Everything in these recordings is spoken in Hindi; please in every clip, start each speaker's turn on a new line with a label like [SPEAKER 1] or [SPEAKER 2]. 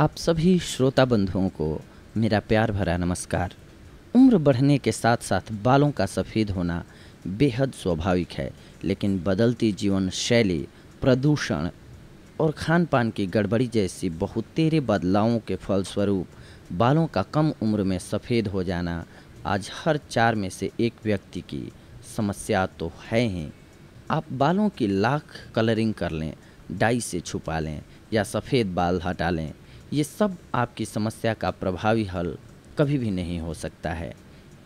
[SPEAKER 1] आप सभी श्रोता बंधुओं को मेरा प्यार भरा नमस्कार उम्र बढ़ने के साथ साथ बालों का सफ़ेद होना बेहद स्वाभाविक है लेकिन बदलती जीवन शैली प्रदूषण और खान पान की गड़बड़ी जैसी बहुतेरे बदलावों के फलस्वरूप बालों का कम उम्र में सफ़ेद हो जाना आज हर चार में से एक व्यक्ति की समस्या तो है ही आप बालों की लाख कलरिंग कर लें डाई से छुपा लें या सफ़ेद बाल हटा लें ये सब आपकी समस्या का प्रभावी हल कभी भी नहीं हो सकता है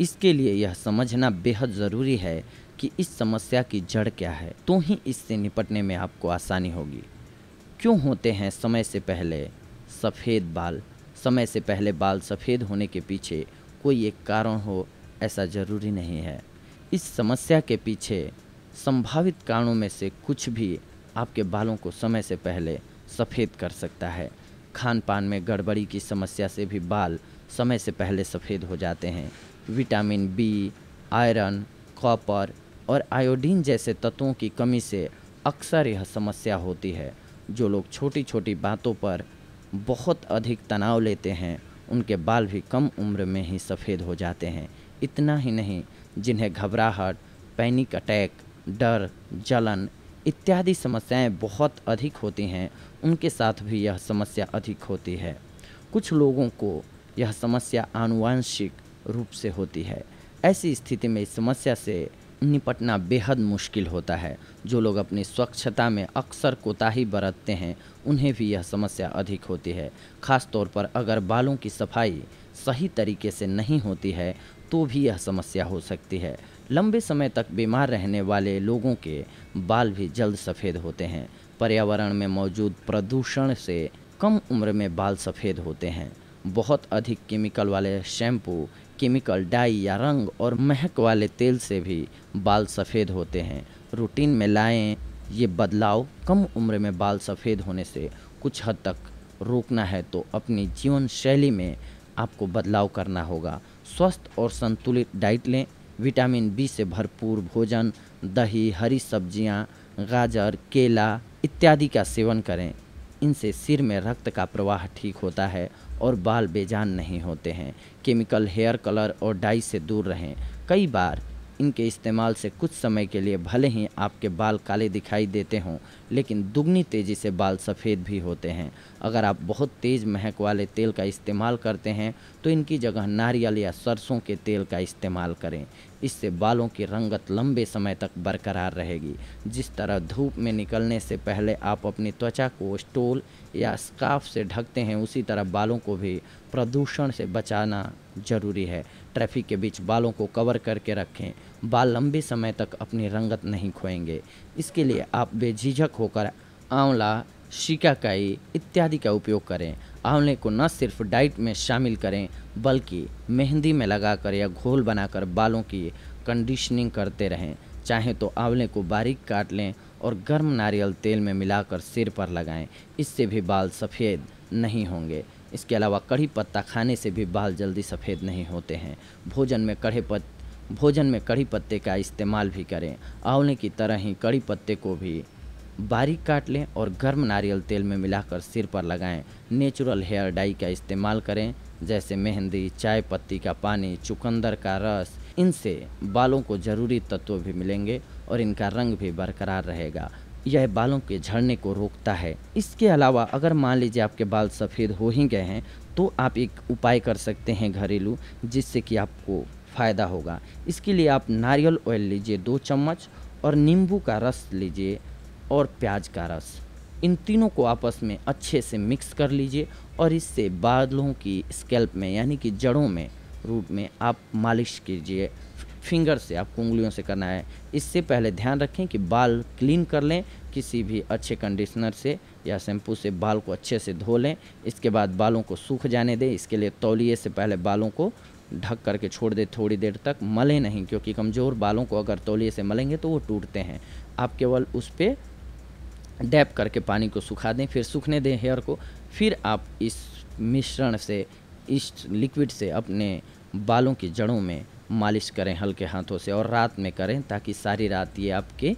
[SPEAKER 1] इसके लिए यह समझना बेहद ज़रूरी है कि इस समस्या की जड़ क्या है तो ही इससे निपटने में आपको आसानी होगी क्यों होते हैं समय से पहले सफ़ेद बाल समय से पहले बाल सफ़ेद होने के पीछे कोई एक कारण हो ऐसा ज़रूरी नहीं है इस समस्या के पीछे संभावित कारणों में से कुछ भी आपके बालों को समय से पहले सफ़ेद कर सकता है खान पान में गड़बड़ी की समस्या से भी बाल समय से पहले सफ़ेद हो जाते हैं विटामिन बी आयरन कॉपर और आयोडीन जैसे तत्वों की कमी से अक्सर यह समस्या होती है जो लोग छोटी छोटी बातों पर बहुत अधिक तनाव लेते हैं उनके बाल भी कम उम्र में ही सफ़ेद हो जाते हैं इतना ही नहीं जिन्हें घबराहट पैनिक अटैक डर जलन इत्यादि समस्याएं बहुत अधिक होती हैं उनके साथ भी यह समस्या अधिक होती है कुछ लोगों को यह समस्या आनुवंशिक रूप से होती है ऐसी स्थिति में इस समस्या से निपटना बेहद मुश्किल होता है जो लोग अपनी स्वच्छता में अक्सर कोताही बरतते हैं उन्हें भी यह समस्या अधिक होती है ख़ासतौर पर अगर बालों की सफाई सही तरीके से नहीं होती है तो भी यह समस्या हो सकती है लंबे समय तक बीमार रहने वाले लोगों के बाल भी जल्द सफ़ेद होते हैं पर्यावरण में मौजूद प्रदूषण से कम उम्र में बाल सफ़ेद होते हैं बहुत अधिक केमिकल वाले शैम्पू केमिकल डाई या रंग और महक वाले तेल से भी बाल सफ़ेद होते हैं रूटीन में लाएं ये बदलाव कम उम्र में बाल सफ़ेद होने से कुछ हद तक रोकना है तो अपनी जीवन शैली में आपको बदलाव करना होगा स्वस्थ और संतुलित डाइट लें विटामिन बी से भरपूर भोजन दही हरी सब्जियां, गाजर केला इत्यादि का सेवन करें इनसे सिर में रक्त का प्रवाह ठीक होता है और बाल बेजान नहीं होते हैं केमिकल हेयर कलर और डाई से दूर रहें कई बार इनके इस्तेमाल से कुछ समय के लिए भले ही आपके बाल काले दिखाई देते हों लेकिन दुगनी तेज़ी से बाल सफ़ेद भी होते हैं अगर आप बहुत तेज़ महक वाले तेल का इस्तेमाल करते हैं तो इनकी जगह नारियल या सरसों के तेल का इस्तेमाल करें इससे बालों की रंगत लंबे समय तक बरकरार रहेगी जिस तरह धूप में निकलने से पहले आप अपनी त्वचा को स्टोल या स्काफ से ढकते हैं उसी तरह बालों को भी प्रदूषण से बचाना जरूरी है ट्रैफिक के बीच बालों को कवर करके रखें बाल लंबे समय तक अपनी रंगत नहीं खोएंगे इसके लिए आप बेझिझक होकर आंवला शिकाकाई इत्यादि का उपयोग करें आंवले को न सिर्फ डाइट में शामिल करें बल्कि मेहंदी में लगाकर या घोल बनाकर बालों की कंडीशनिंग करते रहें चाहे तो आंवले को बारीक काट लें और गर्म नारियल तेल में मिलाकर सिर पर लगाएं इससे भी बाल सफ़ेद नहीं होंगे इसके अलावा कड़ी पत्ता खाने से भी बाल जल्दी सफ़ेद नहीं होते हैं भोजन में कड़े पत भोजन में कड़ी पत्ते का इस्तेमाल भी करें आंवले की तरह ही कड़ी पत्ते को भी बारीक काट लें और गर्म नारियल तेल में मिलाकर सिर पर लगाएं नेचुरल हेयर डाई का इस्तेमाल करें जैसे मेहंदी चाय पत्ती का पानी चुकंदर का रस इनसे बालों को जरूरी तत्व भी मिलेंगे और इनका रंग भी बरकरार रहेगा यह बालों के झड़ने को रोकता है इसके अलावा अगर मान लीजिए आपके बाल सफ़ेद हो ही गए हैं तो आप एक उपाय कर सकते हैं घरेलू जिससे कि आपको फ़ायदा होगा इसके लिए आप नारियल ऑयल लीजिए दो चम्मच और नींबू का रस लीजिए और प्याज का रस इन तीनों को आपस में अच्छे से मिक्स कर लीजिए और इससे बादलों की स्कैल्प में यानी कि जड़ों में रूट में आप मालिश कीजिए फिंगर से आप उंगलियों से करना है इससे पहले ध्यान रखें कि बाल क्लीन कर लें किसी भी अच्छे कंडीशनर से या शैम्पू से बाल को अच्छे से धो लें इसके बाद बालों को सूख जाने दें इसके लिए तौलिए से पहले बालों को ढक करके छोड़ दें थोड़ी देर तक मले नहीं क्योंकि कमज़ोर बालों को अगर तौलिए से मलेंगे तो वो टूटते हैं आप केवल उस पर डैप करके पानी को सुखा दें फिर सूखने दें हेयर को फिर आप इस मिश्रण से इस लिक्विड से अपने बालों की जड़ों में मालिश करें हल्के हाथों से और रात में करें ताकि सारी रात ये आपके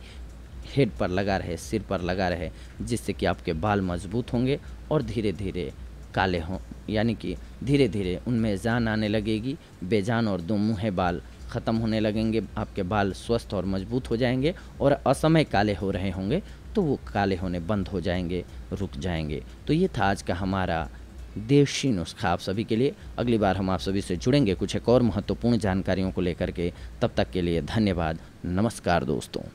[SPEAKER 1] हेड पर लगा रहे सिर पर लगा रहे जिससे कि आपके बाल मजबूत होंगे और धीरे धीरे काले हों यानी कि धीरे धीरे उनमें जान आने लगेगी बेजान और दो मुँह बाल ख़त्म होने लगेंगे आपके बाल स्वस्थ और मजबूत हो जाएंगे और असमय काले हो रहे होंगे तो वो काले होने बंद हो जाएंगे रुक जाएंगे तो ये था आज का हमारा देशी नुस्खा आप सभी के लिए अगली बार हम आप सभी से जुड़ेंगे कुछ एक और महत्वपूर्ण जानकारियों को लेकर के तब तक के लिए धन्यवाद नमस्कार दोस्तों